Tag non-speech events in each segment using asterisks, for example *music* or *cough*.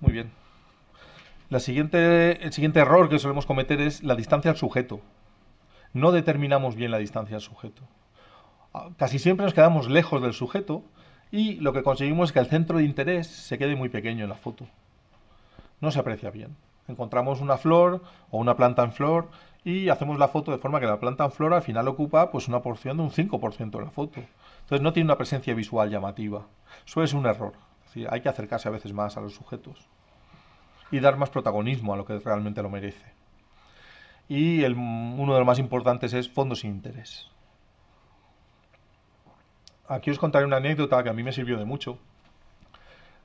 Muy bien. La siguiente, el siguiente error que solemos cometer es la distancia al sujeto. No determinamos bien la distancia al sujeto. Ah, casi siempre nos quedamos lejos del sujeto y lo que conseguimos es que el centro de interés se quede muy pequeño en la foto. No se aprecia bien. Encontramos una flor o una planta en flor y hacemos la foto de forma que la planta en flor al final ocupa pues una porción de un 5% de la foto. Entonces no tiene una presencia visual llamativa. Eso es un error hay que acercarse a veces más a los sujetos y dar más protagonismo a lo que realmente lo merece. Y uno de los más importantes es fondos sin interés. Aquí os contaré una anécdota que a mí me sirvió de mucho.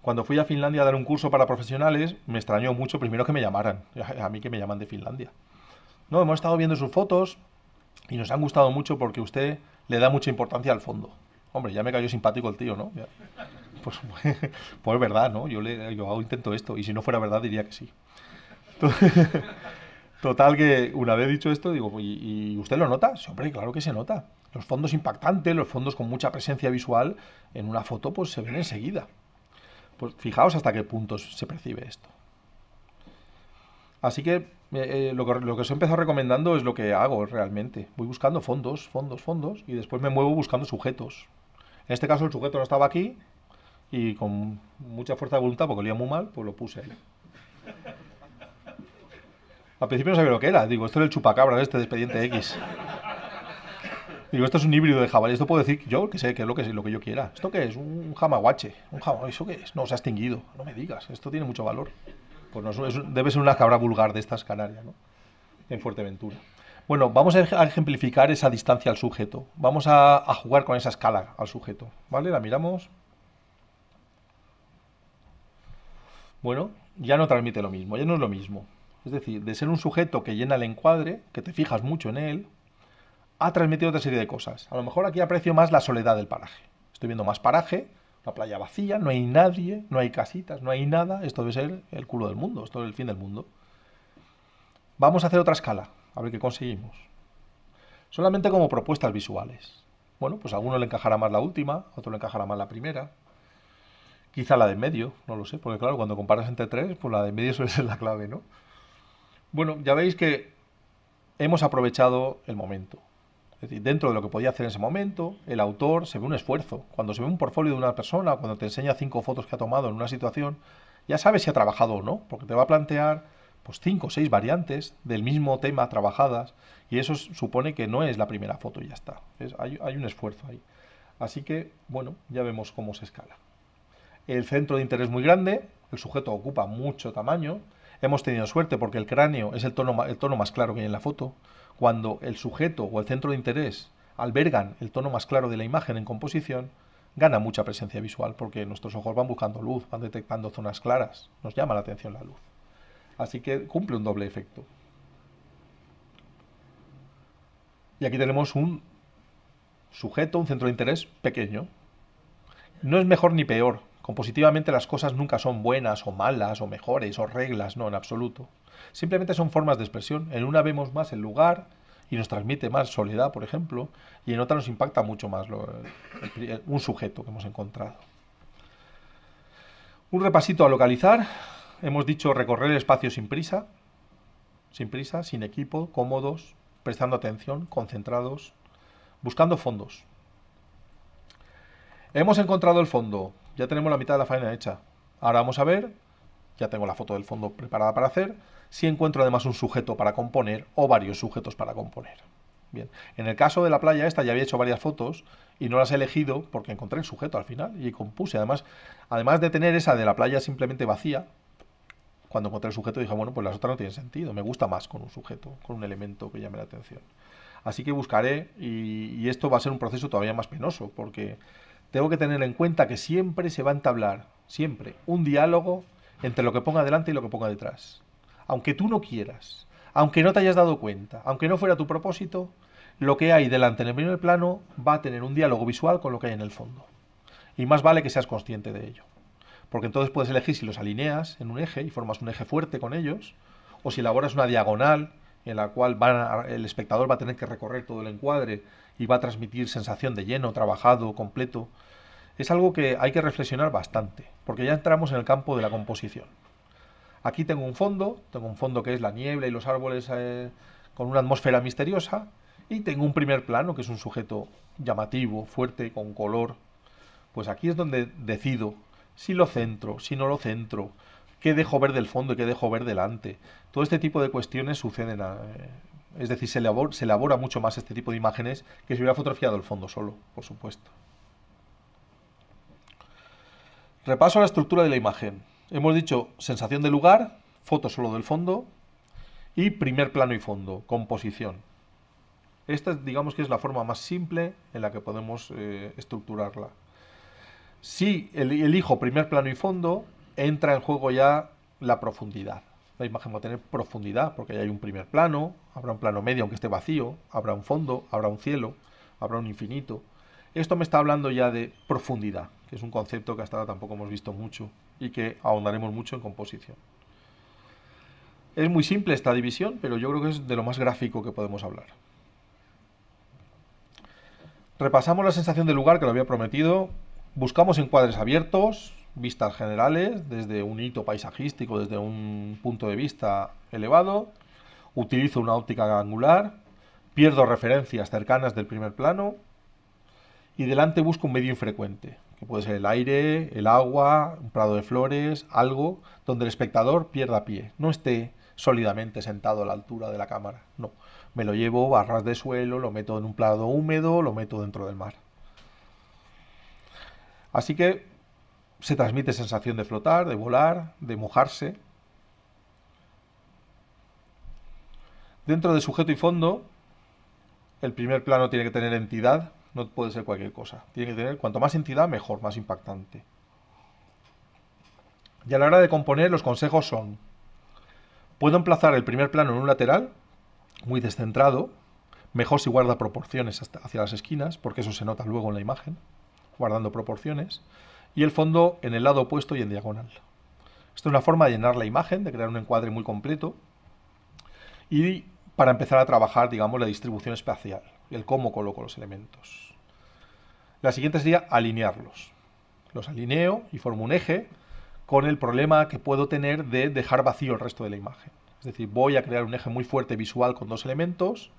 Cuando fui a Finlandia a dar un curso para profesionales, me extrañó mucho primero que me llamaran, *laughs* a mí que me llaman de Finlandia. No, hemos estado viendo sus fotos y nos han gustado mucho porque usted le da mucha importancia al fondo. Hombre, ya me cayó simpático el tío, ¿no? Pues, *laughs* pues, es verdad, ¿no? Yo, le, hago, intento esto y si no fuera verdad diría que sí. *laughs* total que una vez dicho esto, digo, ¿y, usted lo nota? Sí, hombre, claro que se nota. Los fondos impactantes, los fondos con mucha presencia visual, en una foto pues se ven enseguida. Pues fijaos hasta qué punto se percibe esto. Así que eh, eh, lo, que, lo, que os he empezado recomendando es lo que hago realmente. Voy buscando fondos, fondos, fondos y después me muevo buscando sujetos. En este caso el sujeto no estaba aquí y con mucha fuerza de voluntad, porque olía muy mal, pues lo puse ahí. Al principio no sabía lo que era. Digo, esto era el chupacabra este de este despediente expediente X. Digo, esto es un híbrido de jabalí. Esto puedo decir yo, que sé, que es lo que, sé, lo que yo quiera. ¿Esto qué es? Un jamaguache. ¿Un jama... ¿Eso qué es? No, se ha extinguido. No me digas. Esto tiene mucho valor. Pues debe ser una cabra vulgar de estas canarias, ¿no? En Fuerteventura. Bueno, vamos a ejemplificar esa distancia al sujeto. Vamos a, jugar con esa escala al sujeto. ¿Vale? La miramos. Bueno, ya no transmite lo mismo, ya no es lo mismo. Es decir, de ser un sujeto que llena el encuadre, que te fijas mucho en él, ha transmitido otra serie de cosas. A lo mejor aquí aprecio más la soledad del paraje. Estoy viendo más paraje, una playa vacía, no hay nadie, no hay casitas, no hay nada. Esto debe ser el culo del mundo, esto es el fin del mundo. Vamos a hacer otra escala a ver qué conseguimos. Solamente como propuestas visuales. Bueno, pues a alguno le encajará más la última, a otro le encajará más la primera. Quizá la de medio, no lo sé, porque claro, cuando comparas entre tres, pues la de medio *laughs* suele ser la clave, ¿no? Bueno, ya veis que hemos aprovechado el momento. Es decir, dentro de lo que podía hacer en ese momento, el autor se ve un esfuerzo. Cuando se ve un portfolio de una persona, cuando te enseña cinco fotos que ha tomado en una situación, ya sabes si ha trabajado o no, porque te va a plantear pues, cinco o seis variantes del mismo tema trabajadas y eso supone que no es la primera foto y ya está. hay, un esfuerzo ahí. Así que, bueno, ya vemos cómo se escala. El centro de interés muy grande, el sujeto ocupa mucho tamaño. Hemos tenido suerte porque el cráneo es el tono, el tono más claro que hay en la foto. Cuando el sujeto o el centro de interés albergan el tono más claro de la imagen en composición, gana mucha presencia visual porque nuestros ojos van buscando luz, van detectando zonas claras. Nos llama la atención la luz. Así que cumple un doble efecto. Y aquí tenemos un sujeto, un centro de interés pequeño. No es mejor ni peor. Compositivamente las cosas nunca son buenas o malas o mejores o reglas, no, en absoluto. Simplemente son formas de expresión. En una vemos más el lugar y nos transmite más soledad, por ejemplo, y en otra nos impacta mucho más un sujeto que hemos encontrado. Un repasito a localizar hemos dicho recorrer el espacio sin prisa, sin prisa, sin equipo, cómodos, prestando atención, concentrados, buscando fondos. Hemos encontrado el fondo, ya tenemos la mitad de la faena hecha. Ahora vamos a ver, ya tengo la foto del fondo preparada para hacer, si encuentro además un sujeto para componer o varios sujetos para componer. Bien, en el caso de la playa esta ya había hecho varias fotos y no las he elegido porque encontré el sujeto al final y compuse. Además, además de tener esa de la playa simplemente vacía, cuando encontré el sujeto dije, bueno, pues las otras no tienen sentido, me gusta más con un sujeto, con un elemento que llame la atención. Así que buscaré y, esto va a ser un proceso todavía más penoso porque tengo que tener en cuenta que siempre se va a entablar, siempre, un diálogo entre lo que ponga delante y lo que ponga detrás. Aunque tú no quieras, aunque no te hayas dado cuenta, aunque no fuera tu propósito, lo que hay delante en el primer plano va a tener un diálogo visual con lo que hay en el fondo. Y más vale que seas consciente de ello porque entonces puedes elegir si los alineas en un eje y formas un eje fuerte con ellos, o si elaboras una diagonal en la cual el espectador va a tener que recorrer todo el encuadre y va a transmitir sensación de lleno, trabajado, completo. Es algo que hay que reflexionar bastante, porque ya entramos en el campo de la composición. Aquí tengo un fondo, tengo un fondo que es la niebla y los árboles eh, con una atmósfera misteriosa, y tengo un primer plano que es un sujeto llamativo, fuerte, con color. Pues aquí es donde decido si lo centro, si no lo centro, qué dejo ver del fondo y qué dejo ver delante. Todo este tipo de cuestiones suceden, eh, es decir, se elabora, mucho más este tipo de imágenes que si hubiera fotografiado el fondo solo, por supuesto. Repaso a la estructura de la imagen. Hemos dicho sensación de lugar, foto solo del fondo y primer plano y fondo, composición. Esta digamos que es la forma más simple en la que podemos eh, estructurarla. Si elijo primer plano y fondo, entra en juego ya la profundidad. La imagen va a tener profundidad, porque ya hay un primer plano, habrá un plano medio aunque esté vacío, habrá un fondo, habrá un cielo, habrá un infinito. Esto me está hablando ya de profundidad, que es un concepto que hasta ahora tampoco hemos visto mucho y que ahondaremos mucho en composición. Es muy simple esta división, pero yo creo que es de lo más gráfico que podemos hablar. Repasamos la sensación de lugar que lo había prometido. Buscamos encuadres abiertos, vistas generales, desde un hito paisajístico, desde un punto de vista elevado. Utilizo una óptica angular, pierdo referencias cercanas del primer plano y delante busco un medio infrecuente, que puede ser el aire, el agua, un prado de flores, algo donde el espectador pierda pie, no esté sólidamente sentado a la altura de la cámara, no. Me lo llevo barras de suelo, lo meto en un prado húmedo, lo meto dentro del mar. Así que se transmite sensación de flotar, de volar, de mojarse. Dentro de sujeto y fondo, el primer plano tiene que tener entidad, no puede ser cualquier cosa. Tiene que tener, cuanto más entidad, mejor, más impactante. Y a la hora de componer, los consejos son, puedo emplazar el primer plano en un lateral, muy descentrado, mejor si guarda proporciones hacia las esquinas, porque eso se nota luego en la imagen guardando proporciones, y el fondo en el lado opuesto y en diagonal. Esto es una forma de llenar la imagen, de crear un encuadre muy completo y para empezar a trabajar, digamos, la distribución espacial, el cómo coloco los elementos. La siguiente sería alinearlos. Los alineo y formo un eje con el problema que puedo tener de dejar vacío el resto de la imagen. Es decir, voy a crear un eje muy fuerte visual con dos elementos,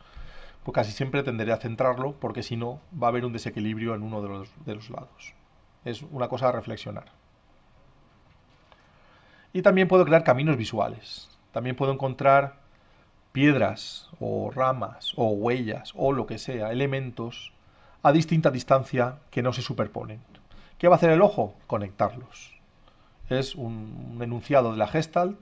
pues casi siempre tenderé a centrarlo porque si no va a haber un desequilibrio en uno de los, de los lados. Es una cosa a reflexionar. Y también puedo crear caminos visuales. También puedo encontrar piedras o ramas o huellas o lo que sea, elementos a distinta distancia que no se superponen. ¿Qué va a hacer el ojo? Conectarlos. Es un, enunciado de la Gestalt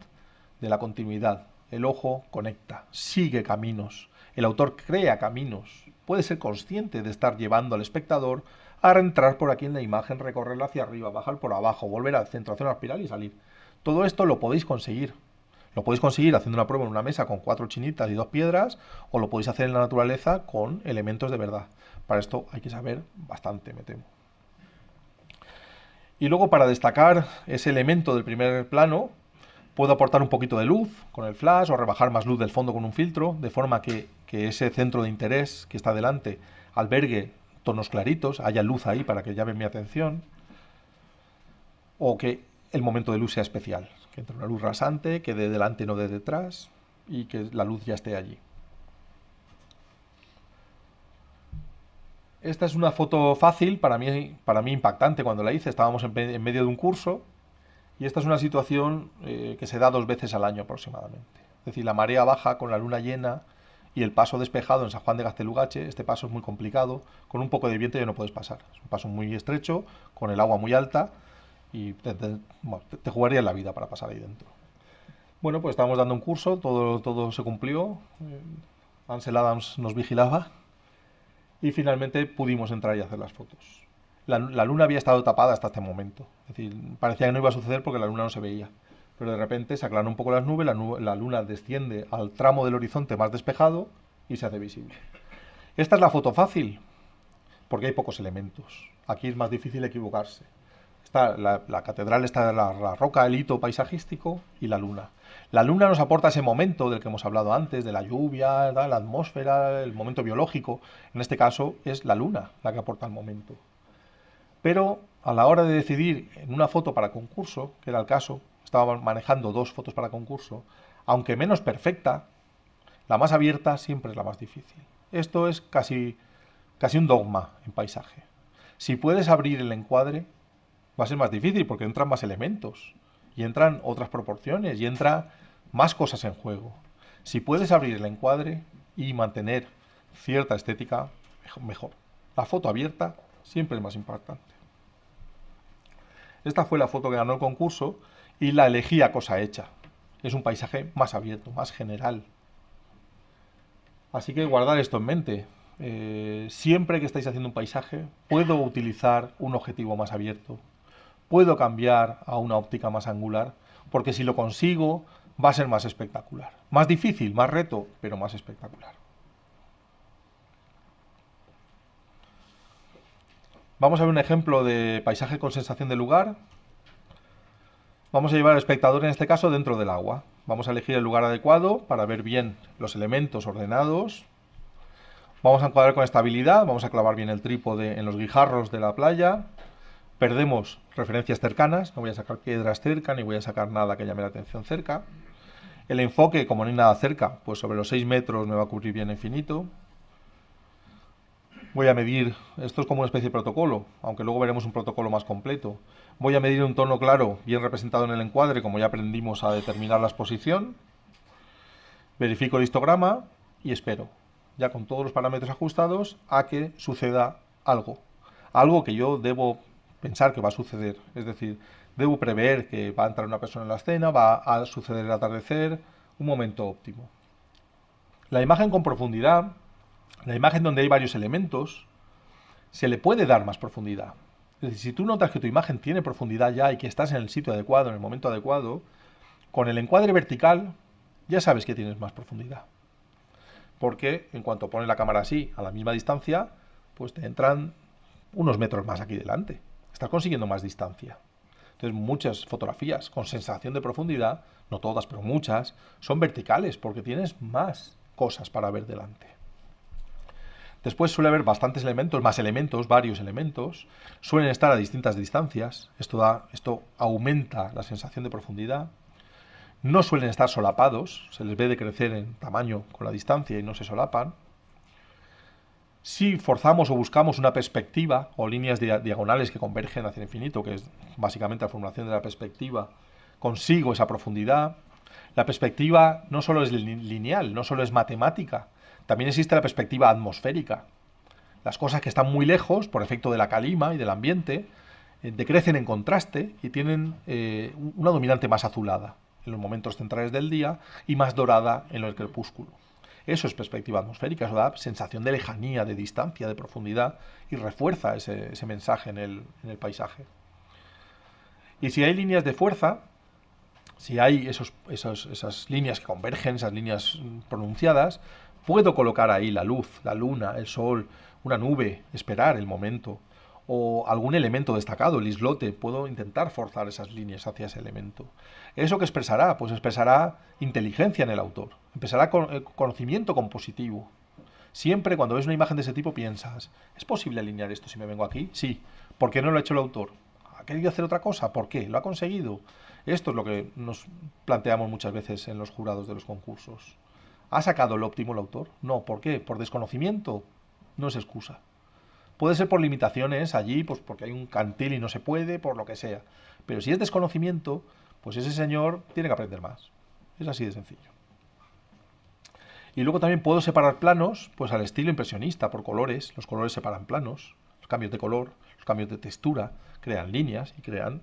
de la continuidad. El ojo conecta, sigue caminos, el autor crea caminos, puede ser consciente de estar llevando al espectador a entrar por aquí en la imagen, recorrerla hacia arriba, bajar por abajo, volver al centro, hacer la espiral y salir. Todo esto lo podéis conseguir. Lo podéis conseguir haciendo una prueba en una mesa con cuatro chinitas y dos piedras, o lo podéis hacer en la naturaleza con elementos de verdad. Para esto hay que saber bastante, me temo. Y luego para destacar ese elemento del primer plano, Puedo aportar un poquito de luz con el flash o rebajar más luz del fondo con un filtro, de forma que, ese centro de interés que está delante albergue tonos claritos, haya luz ahí para que llame mi atención, o que el momento de luz sea especial, que entre una luz rasante, que de delante no de detrás, y que la luz ya esté allí. Esta es una foto fácil, para mí, para mí impactante cuando la hice. Estábamos en medio de un curso y esta es una situación eh, que se da dos veces al año aproximadamente. Es decir, la marea baja con la luna llena y el paso despejado en San Juan de Gastelugache, este paso es muy complicado, con un poco de viento ya no puedes pasar. Es un paso muy estrecho, con el agua muy alta y te, jugaría la vida para pasar ahí dentro. Bueno, pues estábamos dando un curso, todo, todo se cumplió, eh, Ansel Adams nos vigilaba y finalmente pudimos entrar y hacer las fotos la, luna había estado tapada hasta este momento. Es decir, parecía que no iba a suceder porque la luna no se veía. Pero de repente se aclaran un poco las nubes, la, luna desciende al tramo del horizonte más despejado y se hace visible. Esta es la foto fácil, porque hay pocos elementos. Aquí es más difícil equivocarse. Está la, catedral, está la, la, roca, el hito paisajístico y la luna. La luna nos aporta ese momento del que hemos hablado antes, de la lluvia, la atmósfera, el momento biológico. En este caso es la luna la que aporta el momento pero a la hora de decidir en una foto para concurso, que era el caso, estaba manejando dos fotos para concurso, aunque menos perfecta, la más abierta siempre es la más difícil. Esto es casi, casi un dogma en paisaje. Si puedes abrir el encuadre, va a ser más difícil porque entran más elementos y entran otras proporciones y entra más cosas en juego. Si puedes abrir el encuadre y mantener cierta estética, mejor. La foto abierta siempre es más importante. Esta fue la foto que ganó el concurso y la elegí a cosa hecha. Es un paisaje más abierto, más general. Así que guardar esto en mente. Eh, siempre que estáis haciendo un paisaje, puedo utilizar un objetivo más abierto. Puedo cambiar a una óptica más angular, porque si lo consigo, va a ser más espectacular. Más difícil, más reto, pero más espectacular. Vamos a ver un ejemplo de paisaje con sensación de lugar. Vamos a llevar al espectador, en este caso, dentro del agua. Vamos a elegir el lugar adecuado para ver bien los elementos ordenados. Vamos a encuadrar con estabilidad, vamos a clavar bien el trípode en los guijarros de la playa. Perdemos referencias cercanas, no voy a sacar piedras cerca ni voy a sacar nada que llame la atención cerca. El enfoque, como no hay nada cerca, pues sobre los 6 metros me va a cubrir bien infinito. Voy a medir, esto es como una especie de protocolo, aunque luego veremos un protocolo más completo. Voy a medir un tono claro bien representado en el encuadre, como ya aprendimos a determinar la exposición. Verifico el histograma y espero, ya con todos los parámetros ajustados, a que suceda algo. Algo que yo debo pensar que va a suceder. Es decir, debo prever que va a entrar una persona en la escena, va a suceder el atardecer, un momento óptimo. La imagen con profundidad la imagen donde hay varios elementos, se le puede dar más profundidad. Es decir, si tú notas que tu imagen tiene profundidad ya y que estás en el sitio adecuado, en el momento adecuado, con el encuadre vertical ya sabes que tienes más profundidad. Porque en cuanto pones la cámara así, a la misma distancia, pues te entran unos metros más aquí delante. Estás consiguiendo más distancia. Entonces muchas fotografías con sensación de profundidad, no todas, pero muchas, son verticales porque tienes más cosas para ver delante. Después suele haber bastantes elementos, más elementos, varios elementos, suelen estar a distintas distancias, esto, da, esto aumenta la sensación de profundidad, no suelen estar solapados, se les ve decrecer en tamaño con la distancia y no se solapan. Si forzamos o buscamos una perspectiva o líneas diagonales que convergen hacia el infinito, que es básicamente la formulación de la perspectiva, consigo esa profundidad. La perspectiva no solo es lineal, no solo es matemática, también existe la perspectiva atmosférica. Las cosas que están muy lejos, por efecto de la calima y del ambiente, eh, decrecen en contraste y tienen eh, una dominante más azulada en los momentos centrales del día y más dorada en el crepúsculo. Eso es perspectiva atmosférica, eso da sensación de lejanía, de distancia, de profundidad y refuerza ese, mensaje en el, paisaje. Y si hay líneas de fuerza, si hay esas líneas que convergen, esas líneas mm, pronunciadas, Puedo colocar ahí la luz, la luna, el sol, una nube, esperar el momento, o algún elemento destacado, el islote, puedo intentar forzar esas líneas hacia ese elemento. ¿Eso qué expresará? Pues expresará inteligencia en el autor, empezará con, eh, conocimiento compositivo. Siempre cuando ves una imagen de ese tipo piensas, ¿es posible alinear esto si me vengo aquí? Sí. ¿Por qué no lo ha hecho el autor? ¿Ha querido hacer otra cosa? ¿Por qué? ¿Lo ha conseguido? Esto es lo que nos planteamos muchas veces en los jurados de los concursos. ¿Ha sacado el óptimo el autor? No, ¿por qué? Por desconocimiento. No es excusa. Puede ser por limitaciones allí, pues porque hay un cantil y no se puede, por lo que sea. Pero si es desconocimiento, pues ese señor tiene que aprender más. Es así de sencillo. Y luego también puedo separar planos, pues al estilo impresionista, por colores. Los colores separan planos, los cambios de color, los cambios de textura, crean líneas y crean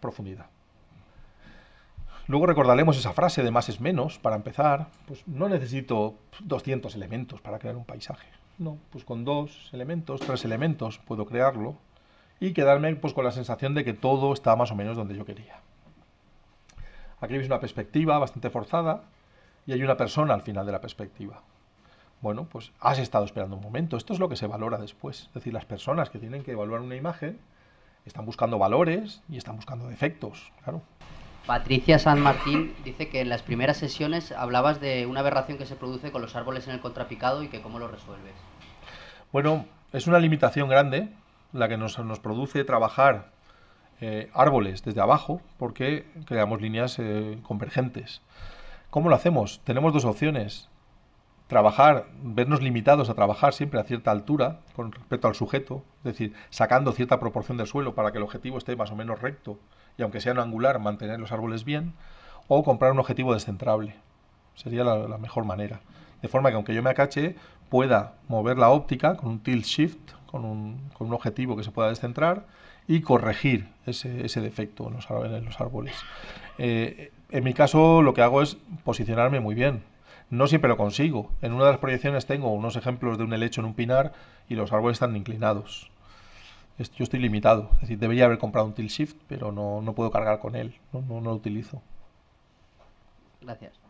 profundidad. Luego recordaremos esa frase de más es menos, para empezar, pues no necesito 200 elementos para crear un paisaje. No, pues con dos elementos, tres elementos puedo crearlo y quedarme pues con la sensación de que todo está más o menos donde yo quería. Aquí veis una perspectiva bastante forzada y hay una persona al final de la perspectiva. Bueno, pues has estado esperando un momento. Esto es lo que se valora después. Es decir, las personas que tienen que evaluar una imagen están buscando valores y están buscando defectos, claro. Patricia San Martín dice que en las primeras sesiones hablabas de una aberración que se produce con los árboles en el contrapicado y que cómo lo resuelves. Bueno, es una limitación grande la que nos, produce trabajar eh, árboles desde abajo porque creamos líneas eh, convergentes. ¿Cómo lo hacemos? Tenemos dos opciones. Trabajar, vernos limitados a trabajar siempre a cierta altura con respecto al sujeto, es decir, sacando cierta proporción del suelo para que el objetivo esté más o menos recto y aunque sea no angular, mantener los árboles bien, o comprar un objetivo descentrable. Sería la, mejor manera. De forma que aunque yo me acache, pueda mover la óptica con un tilt shift, con un, objetivo que se pueda descentrar y corregir ese, defecto en los, en los árboles. Eh, en mi caso lo que hago es posicionarme muy bien. No siempre lo consigo. En una de las proyecciones tengo unos ejemplos de un helecho en un pinar y los árboles están inclinados yo estoy limitado. Es decir, debería haber comprado un tilt shift, pero no, no puedo cargar con él. No, no, no lo utilizo. Gracias.